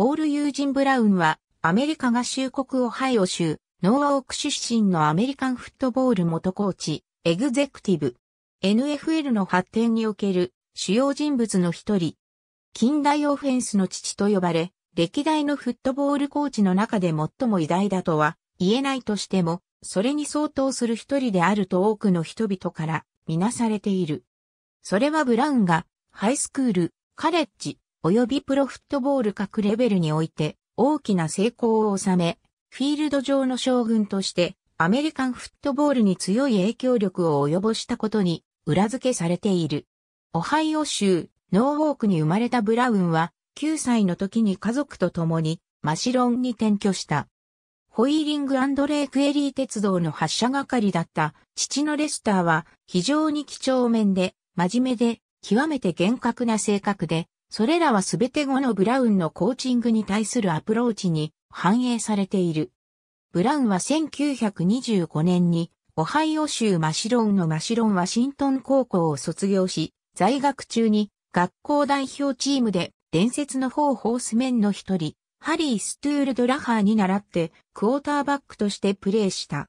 ポール・ユージン・ブラウンは、アメリカ合衆国オハイオ州、ノーオーク出身のアメリカンフットボール元コーチ、エグゼクティブ。NFL の発展における主要人物の一人。近代オフェンスの父と呼ばれ、歴代のフットボールコーチの中で最も偉大だとは言えないとしても、それに相当する一人であると多くの人々からみなされている。それはブラウンがハイスクール、カレッジ、及びプロフットボール各レベルにおいて大きな成功を収め、フィールド上の将軍としてアメリカンフットボールに強い影響力を及ぼしたことに裏付けされている。オハイオ州ノーウォークに生まれたブラウンは9歳の時に家族と共にマシロンに転居した。ホイーリングレイクエリー鉄道の発車係だった父のレスターは非常に貴重面で真面目で極めて厳格な性格でそれらはすべて後のブラウンのコーチングに対するアプローチに反映されている。ブラウンは1925年にオハイオ州マシロンのマシロンワシントン高校を卒業し、在学中に学校代表チームで伝説のーホースメンの一人、ハリー・ストゥール・ド・ラハーに習ってクォーターバックとしてプレーした。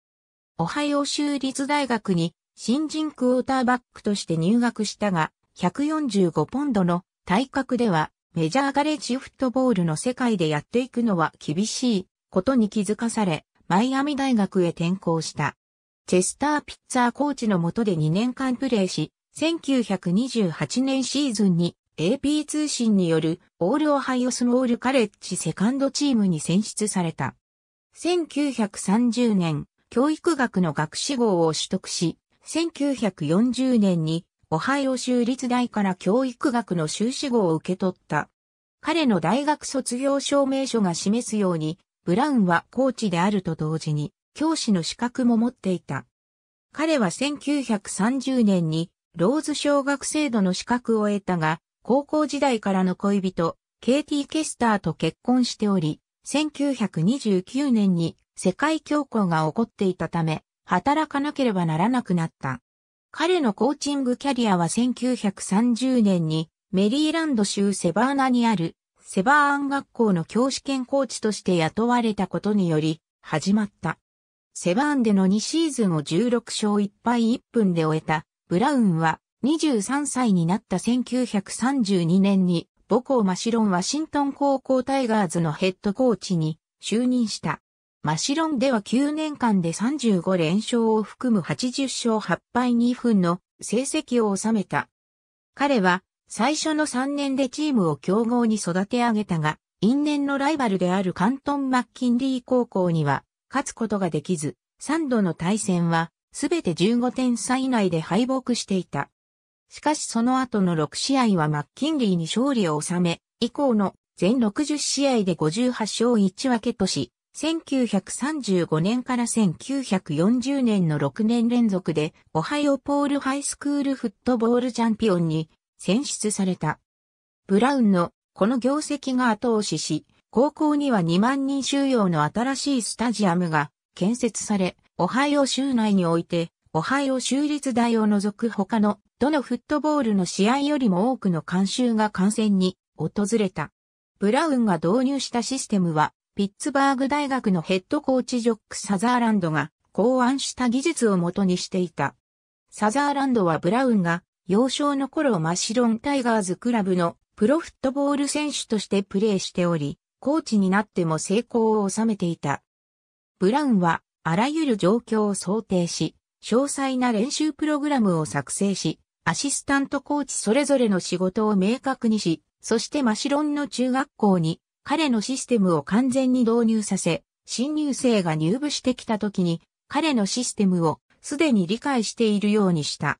オハイオ州立大学に新人クォーターバックとして入学したが、145ポンドの体格ではメジャーガレッジフットボールの世界でやっていくのは厳しいことに気づかされ、マイアミ大学へ転校した。チェスターピッツァーコーチのもとで2年間プレーし、1928年シーズンに AP 通信によるオールオハイオスモールカレッジセカンドチームに選出された。1930年、教育学の学士号を取得し、1940年にオハイオ州立大から教育学の修士号を受け取った。彼の大学卒業証明書が示すように、ブラウンはコーチであると同時に、教師の資格も持っていた。彼は1930年に、ローズ小学制度の資格を得たが、高校時代からの恋人、ケイティ・ケスターと結婚しており、1929年に世界恐慌が起こっていたため、働かなければならなくなった。彼のコーチングキャリアは1930年にメリーランド州セバーナにあるセバーアン学校の教師兼コーチとして雇われたことにより始まった。セバーンでの2シーズンを16勝1敗1分で終えたブラウンは23歳になった1932年に母校マシロンワシントン高校タイガーズのヘッドコーチに就任した。マシロンでは9年間で35連勝を含む80勝8敗2分の成績を収めた。彼は最初の3年でチームを強豪に育て上げたが、因縁のライバルである関東マッキンリー高校には勝つことができず、3度の対戦はすべて15点差以内で敗北していた。しかしその後の6試合はマッキンリーに勝利を収め、以降の全60試合で58勝1分けとし、1935年から1940年の6年連続で、オハイオポールハイスクールフットボールチャンピオンに選出された。ブラウンのこの業績が後押しし、高校には2万人収容の新しいスタジアムが建設され、オハイオ州内において、オハイオ州立大を除く他の、どのフットボールの試合よりも多くの観衆が観戦に訪れた。ブラウンが導入したシステムは、ピッツバーグ大学のヘッドコーチジョック・サザーランドが考案した技術をもとにしていた。サザーランドはブラウンが幼少の頃マシロンタイガーズクラブのプロフットボール選手としてプレーしており、コーチになっても成功を収めていた。ブラウンはあらゆる状況を想定し、詳細な練習プログラムを作成し、アシスタントコーチそれぞれの仕事を明確にし、そしてマシロンの中学校に彼のシステムを完全に導入させ、新入生が入部してきた時に、彼のシステムをすでに理解しているようにした。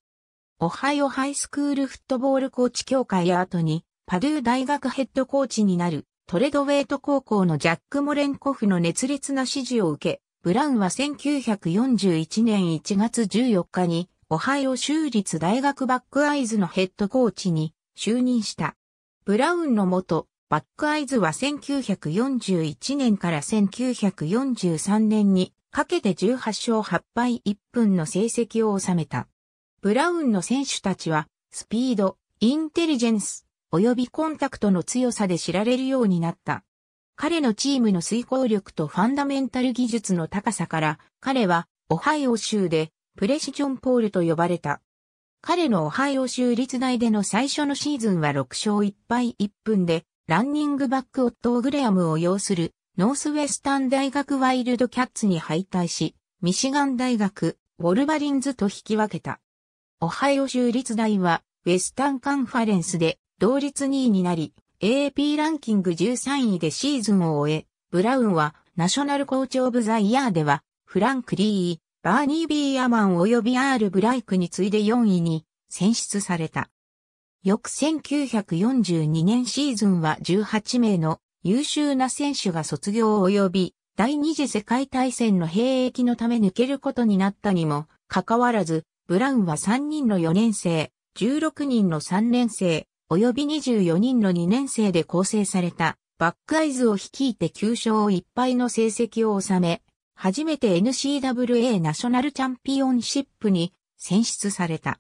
オハイオハイスクールフットボールコーチ協会後に、パドゥー大学ヘッドコーチになる、トレドウェイト高校のジャック・モレンコフの熱烈な支持を受け、ブラウンは1941年1月14日に、オハイオ州立大学バックアイズのヘッドコーチに就任した。ブラウンの元、バックアイズは1941年から1943年にかけて18勝8敗1分の成績を収めた。ブラウンの選手たちは、スピード、インテリジェンス、及びコンタクトの強さで知られるようになった。彼のチームの遂行力とファンダメンタル技術の高さから、彼はオハイオ州でプレシジョンポールと呼ばれた。彼のオハイオ州立大での最初のシーズンは6勝1敗1分でランニングバックオットー・グレアムを擁するノースウェスタン大学ワイルドキャッツに敗退し、ミシガン大学ウォルバリンズと引き分けた。オハイオ州立大はウェスタンカンファレンスで同率2位になり、AAP ランキング13位でシーズンを終え、ブラウンはナショナルコーチオブザイヤーでは、フランク・リー、バーニー・ビーアマン及び R・ ブライクに次いで4位に選出された。翌1942年シーズンは18名の優秀な選手が卒業及び第二次世界大戦の兵役のため抜けることになったにもかかわらず、ブラウンは3人の4年生、16人の3年生、及び24人の2年生で構成されたバックアイズを率いて9勝1敗の成績を収め、初めて NCWA ナショナルチャンピオンシップに選出された。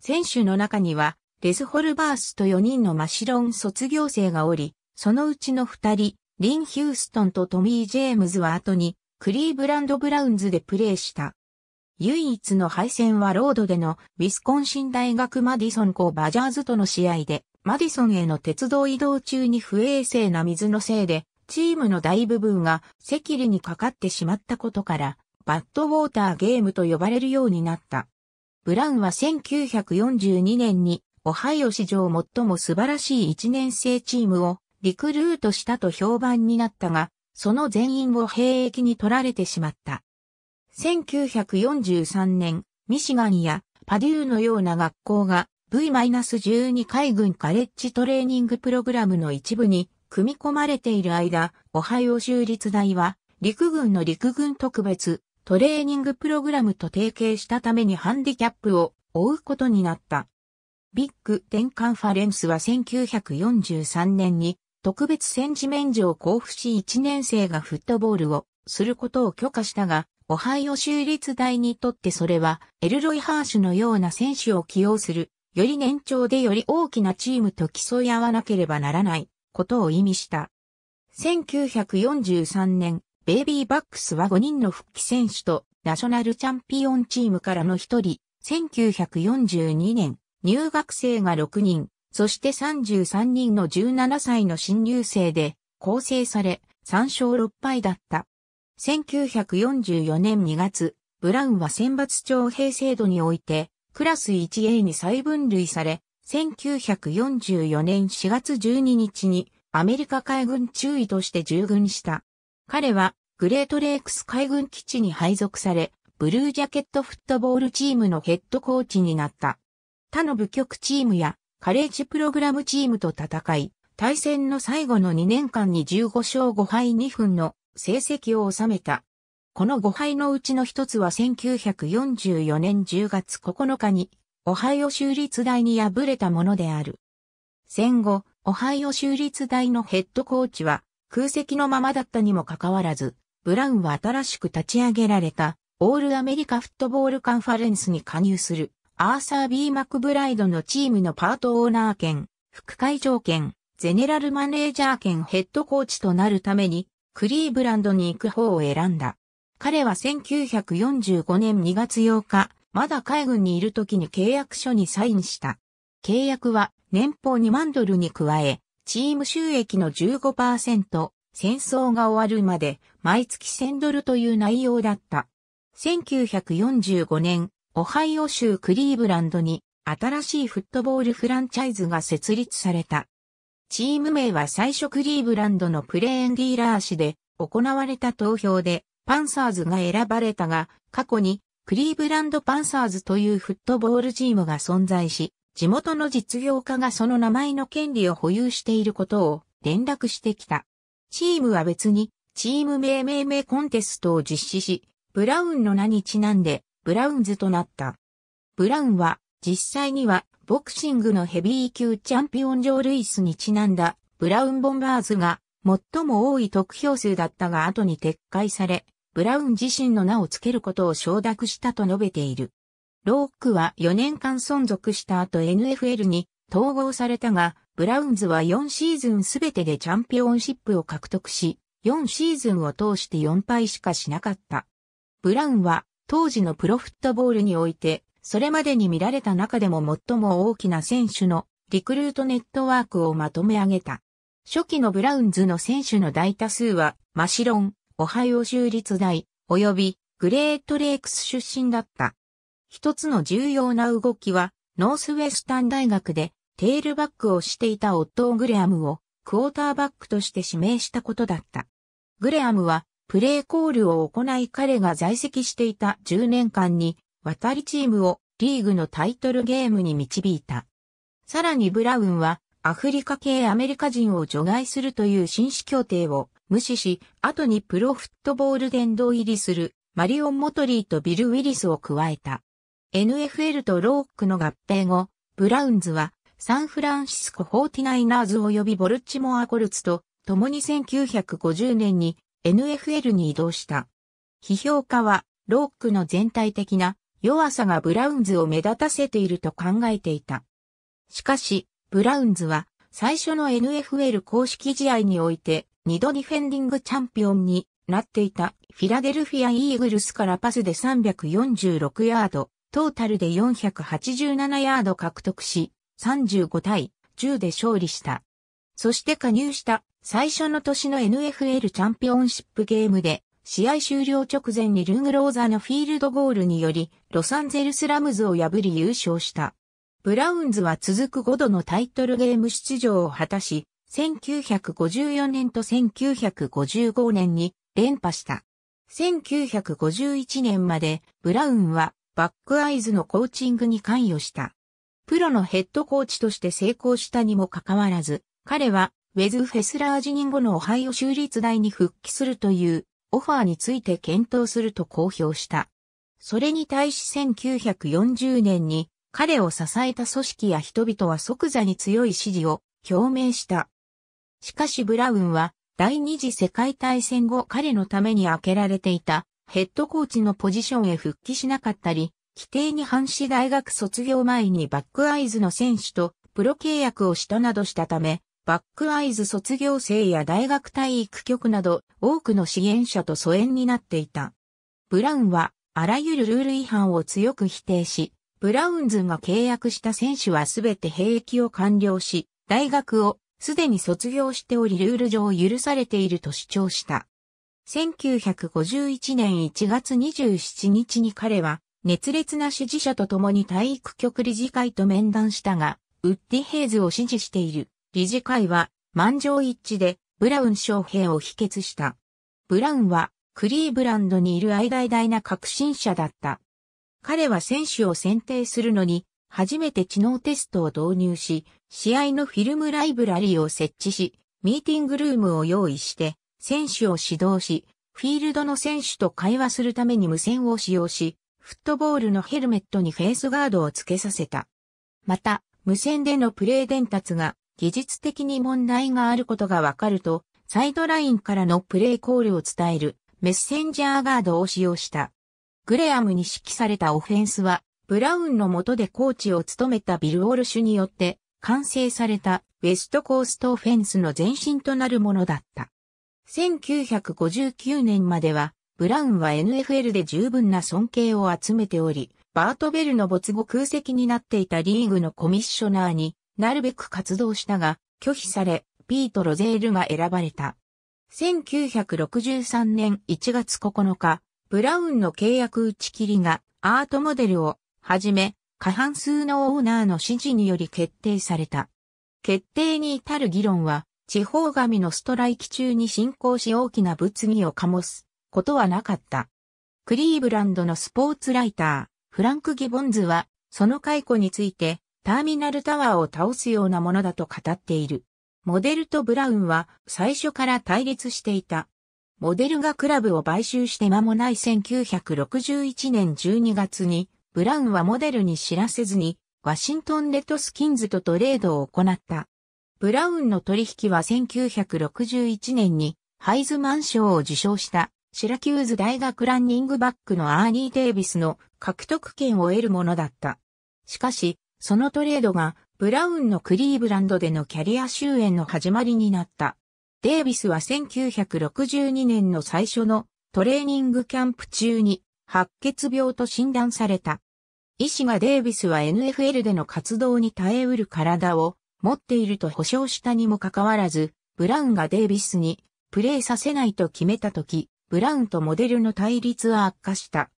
選手の中にはレスホルバースと4人のマシロン卒業生がおり、そのうちの2人、リン・ヒューストンとトミー・ジェームズは後に、クリーブランド・ブラウンズでプレーした。唯一の敗戦はロードでのウィスコンシン大学マディソン校バジャーズとの試合で、マディソンへの鉄道移動中に不衛生な水のせいで、チームの大部分が赤痢にかかってしまったことから、バッドウォーターゲームと呼ばれるようになった。ブラウンは1942年にオハイオ史上最も素晴らしい1年生チームをリクルートしたと評判になったが、その全員を兵役に取られてしまった。1943年、ミシガンやパデューのような学校が V-12 海軍カレッジトレーニングプログラムの一部に組み込まれている間、オハイオ州立大は陸軍の陸軍特別トレーニングプログラムと提携したためにハンディキャップを負うことになった。ビッグテンカンファレンスは1943年に特別戦時免除を交付し1年生がフットボールをすることを許可したが、オハイオ州立大にとってそれはエルロイ・ハーシュのような選手を起用する、より年長でより大きなチームと競い合わなければならないことを意味した。1943年、ベイビーバックスは5人の復帰選手とナショナルチャンピオンチームからの1人、1942年、入学生が6人、そして33人の17歳の新入生で構成され、3勝6敗だった。1944年2月、ブラウンは選抜徴兵制度において、クラス 1A に再分類され、1944年4月12日にアメリカ海軍中尉として従軍した。彼はグレートレイクス海軍基地に配属され、ブルージャケットフットボールチームのヘッドコーチになった。他の部局チームやカレッジプログラムチームと戦い、対戦の最後の2年間に15勝5敗2分の成績を収めた。この5敗のうちの一つは1944年10月9日に、オハイオ州立大に敗れたものである。戦後、オハイオ州立大のヘッドコーチは空席のままだったにもかかわらず、ブラウンは新しく立ち上げられたオールアメリカフットボールカンファレンスに加入する。アーサー・ B・ マクブライドのチームのパートオーナー兼、副会長兼、ゼネラルマネージャー兼ヘッドコーチとなるために、クリーブランドに行く方を選んだ。彼は1945年2月8日、まだ海軍にいる時に契約書にサインした。契約は年俸2万ドルに加え、チーム収益の15%、戦争が終わるまで毎月1000ドルという内容だった。1945年、オハイオ州クリーブランドに新しいフットボールフランチャイズが設立された。チーム名は最初クリーブランドのプレーンディーラー氏で行われた投票でパンサーズが選ばれたが過去にクリーブランドパンサーズというフットボールチームが存在し地元の実業家がその名前の権利を保有していることを連絡してきた。チームは別にチーム名命名コンテストを実施しブラウンの名にちなんでブラウンズとなった。ブラウンは実際にはボクシングのヘビー級チャンピオンジョー・ルイスにちなんだブラウン・ボンバーズが最も多い得票数だったが後に撤回され、ブラウン自身の名を付けることを承諾したと述べている。ロークは4年間存続した後 NFL に統合されたが、ブラウンズは4シーズンすべてでチャンピオンシップを獲得し、4シーズンを通して4敗しかしなかった。ブラウンは当時のプロフットボールにおいて、それまでに見られた中でも最も大きな選手のリクルートネットワークをまとめ上げた。初期のブラウンズの選手の大多数は、マシロン、オハイオ州立大、及びグレートレイクス出身だった。一つの重要な動きは、ノースウェスタン大学でテールバックをしていたオットー・グレアムをクォーターバックとして指名したことだった。グレアムはプレーコールを行い彼が在籍していた10年間に、渡りチームをリーグのタイトルゲームに導いた。さらにブラウンは、アフリカ系アメリカ人を除外するという紳士協定を無視し、後にプロフットボール殿堂入りするマリオン・モトリーとビル・ウィリスを加えた。NFL とロークの合併後、ブラウンズはサンフランシスコ・フォーティナイナーズ及びボルチモア・コルツと共に1950年に NFL に移動した。批評家は、ロックの全体的な弱さがブラウンズを目立たせていると考えていた。しかし、ブラウンズは最初の NFL 公式試合において二度ディフェンディングチャンピオンになっていたフィラデルフィア・イーグルスからパスで346ヤード、トータルで487ヤード獲得し、35対10で勝利した。そして加入した最初の年の NFL チャンピオンシップゲームで、試合終了直前にルングローザのフィールドゴールにより、ロサンゼルスラムズを破り優勝した。ブラウンズは続く5度のタイトルゲーム出場を果たし、1954年と1955年に連覇した。1951年までブラウンはバックアイズのコーチングに関与した。プロのヘッドコーチとして成功したにもかかわらず、彼は、ウェズ・フェスラー辞任後のオハイオ州立大に復帰するというオファーについて検討すると公表した。それに対し1940年に彼を支えた組織や人々は即座に強い支持を表明した。しかしブラウンは第二次世界大戦後彼のために開けられていたヘッドコーチのポジションへ復帰しなかったり、規定に反し大学卒業前にバックアイズの選手とプロ契約をしたなどしたため、バックアイズ卒業生や大学体育局など多くの支援者と疎遠になっていた。ブラウンはあらゆるルール違反を強く否定し、ブラウンズが契約した選手はすべて兵役を完了し、大学をすでに卒業しておりルール上許されていると主張した。1951年1月27日に彼は熱烈な支持者と共に体育局理事会と面談したが、ウッディ・ヘイズを支持している。理事会は満場一致でブラウン将兵を否決した。ブラウンはクリーブランドにいる間大な革新者だった。彼は選手を選定するのに、初めて知能テストを導入し、試合のフィルムライブラリーを設置し、ミーティングルームを用意して、選手を指導し、フィールドの選手と会話するために無線を使用し、フットボールのヘルメットにフェースガードをつけさせた。また、無線でのプレー伝達が技術的に問題があることがわかると、サイドラインからのプレイコールを伝えるメッセンジャーガードを使用した。グレアムに指揮されたオフェンスは、ブラウンの下でコーチを務めたビル・オールシュによって完成されたウェストコーストオフェンスの前身となるものだった。1959年までは、ブラウンは NFL で十分な尊敬を集めており、バートベルの没後空席になっていたリーグのコミッショナーになるべく活動したが、拒否され、ピート・ロゼールが選ばれた。1963年1月9日、ブラウンの契約打ち切りがアートモデルをはじめ、過半数のオーナーの指示により決定された。決定に至る議論は、地方紙のストライキ中に進行し大きな物議を醸すことはなかった。クリーブランドのスポーツライター、フランク・ギボンズは、その解雇について、ターミナルタワーを倒すようなものだと語っている。モデルとブラウンは最初から対立していた。モデルがクラブを買収して間もない1961年12月に、ブラウンはモデルに知らせずに、ワシントン・レッドスキンズとトレードを行った。ブラウンの取引は1961年にハイズマン賞を受賞したシラキューズ大学ランニングバックのアーニー・デイビスの獲得権を得るものだった。しかし、そのトレードがブラウンのクリーブランドでのキャリア終焉の始まりになった。デイビスは1962年の最初のトレーニングキャンプ中に白血病と診断された。医師がデイビスは NFL での活動に耐えうる体を持っていると保証したにもかかわらず、ブラウンがデイビスにプレーさせないと決めたとき、ブラウンとモデルの対立は悪化した。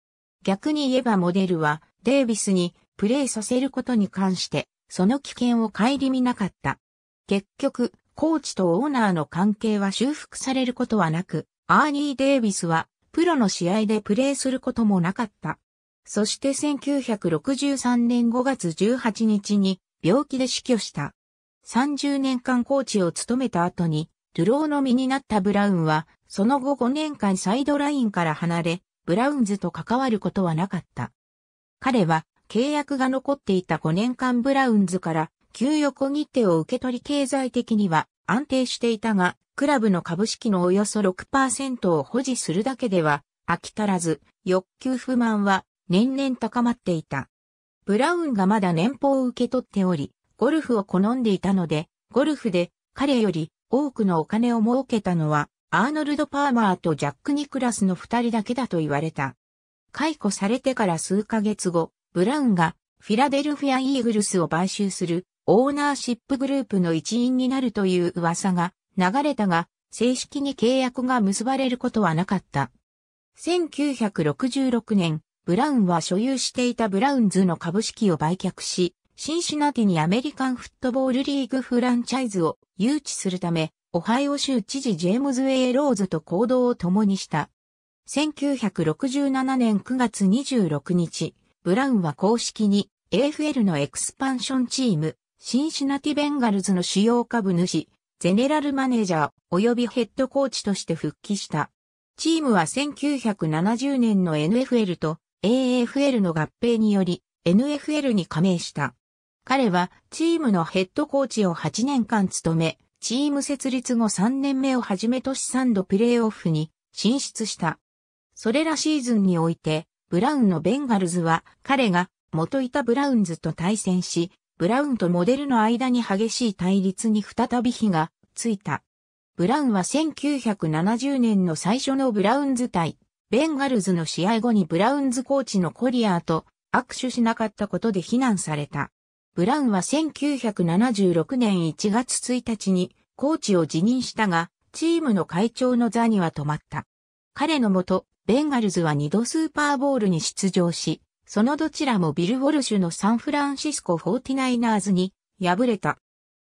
逆に言えばモデルはデイビスにプレーさせることに関して、その危険を顧みなかった。結局、コーチとオーナーの関係は修復されることはなく、アーニー・デイビスは、プロの試合でプレーすることもなかった。そして1963年5月18日に、病気で死去した。30年間コーチを務めた後に、ローの身になったブラウンは、その後5年間サイドラインから離れ、ブラウンズと関わることはなかった。彼は契約が残っていた5年間ブラウンズから給与小切手を受け取り経済的には安定していたが、クラブの株式のおよそ6%を保持するだけでは飽き足らず、欲求不満は年々高まっていた。ブラウンがまだ年俸を受け取っており、ゴルフを好んでいたので、ゴルフで彼より多くのお金を儲けたのは、アーノルド・パーマーとジャック・ニクラスの二人だけだと言われた。解雇されてから数ヶ月後、ブラウンがフィラデルフィア・イーグルスを買収するオーナーシップグループの一員になるという噂が流れたが、正式に契約が結ばれることはなかった。1966年、ブラウンは所有していたブラウンズの株式を売却し、シンシナティにアメリカンフットボールリーグフランチャイズを誘致するため、オハイオ州知事ジェームズ・ウェイ・ローズと行動を共にした。1967年9月26日、ブラウンは公式に AFL のエクスパンションチーム、シンシナティベンガルズの主要株主、ゼネラルマネージャー及びヘッドコーチとして復帰した。チームは1970年の NFL と AFL の合併により NFL に加盟した。彼はチームのヘッドコーチを8年間務め、チーム設立後3年目をはじめとし3度プレーオフに進出した。それらシーズンにおいてブラウンのベンガルズは彼が元いたブラウンズと対戦し、ブラウンとモデルの間に激しい対立に再び火がついた。ブラウンは1970年の最初のブラウンズ対ベンガルズの試合後にブラウンズコーチのコリアーと握手しなかったことで非難された。ブラウンは1976年1月1日にコーチを辞任したが、チームの会長の座には止まった。彼のもと、ベンガルズは2度スーパーボールに出場し、そのどちらもビル・ウォルシュのサンフランシスコフォーティナイナーズに敗れた。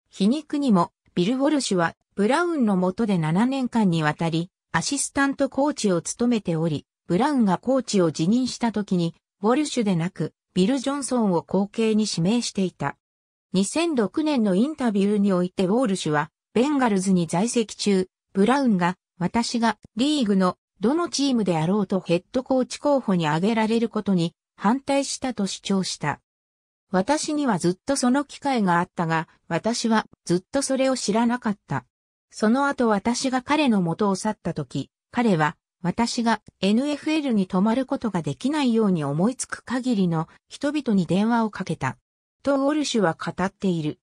皮肉にも、ビル・ウォルシュはブラウンの下で7年間にわたり、アシスタントコーチを務めており、ブラウンがコーチを辞任した時に、ウォルシュでなく、ビル・ジョンソンを後継に指名していた。2006年のインタビューにおいてウォルシュは、ベンガルズに在籍中、ブラウンが、私がリーグのどのチームであろうとヘッドコーチ候補に挙げられることに反対したと主張した。私にはずっとその機会があったが、私はずっとそれを知らなかった。その後私が彼の元を去った時、彼は私が NFL に泊まることができないように思いつく限りの人々に電話をかけた。とウォルシュは語っている。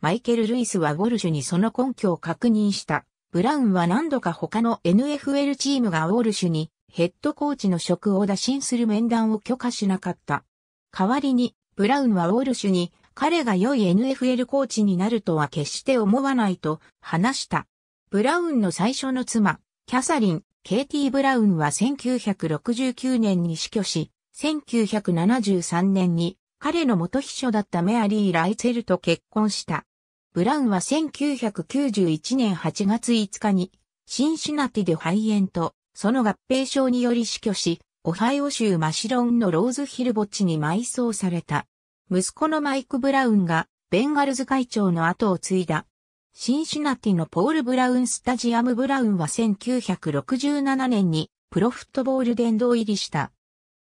マイケル・ルイスはウォルシュにその根拠を確認した。ブラウンは何度か他の NFL チームがウォルシュにヘッドコーチの職を打診する面談を許可しなかった。代わりに、ブラウンはウォルシュに彼が良い NFL コーチになるとは決して思わないと話した。ブラウンの最初の妻、キャサリン、ケイティ・ブラウンは1969年に死去し、1973年に彼の元秘書だったメアリー・ライツェルと結婚した。ブラウンは1991年8月5日に、シンシナティで肺炎と、その合併症により死去し、オハイオ州マシロンのローズヒル墓地に埋葬された。息子のマイク・ブラウンが、ベンガルズ会長の後を継いだ。シンシナティのポール・ブラウンスタジアム・ブラウンは1967年にプロフットボール殿堂入りした。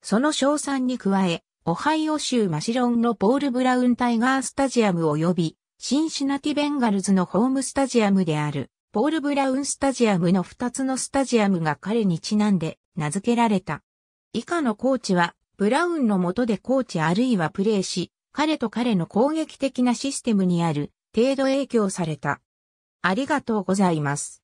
その賞賛に加え、オハイオ州マシロンのポール・ブラウン・タイガースタジアム及びシンシナティベンガルズのホームスタジアムである、ポール・ブラウンスタジアムの2つのスタジアムが彼にちなんで名付けられた。以下のコーチは、ブラウンの下でコーチあるいはプレーし、彼と彼の攻撃的なシステムにある程度影響された。ありがとうございます。